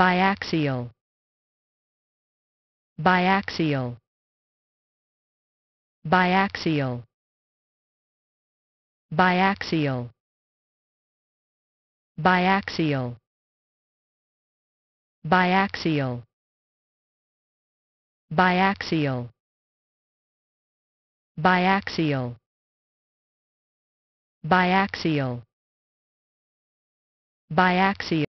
biaxial biaxial biaxial biaxial biaxial biaxial biaxial biaxial biaxial biaxial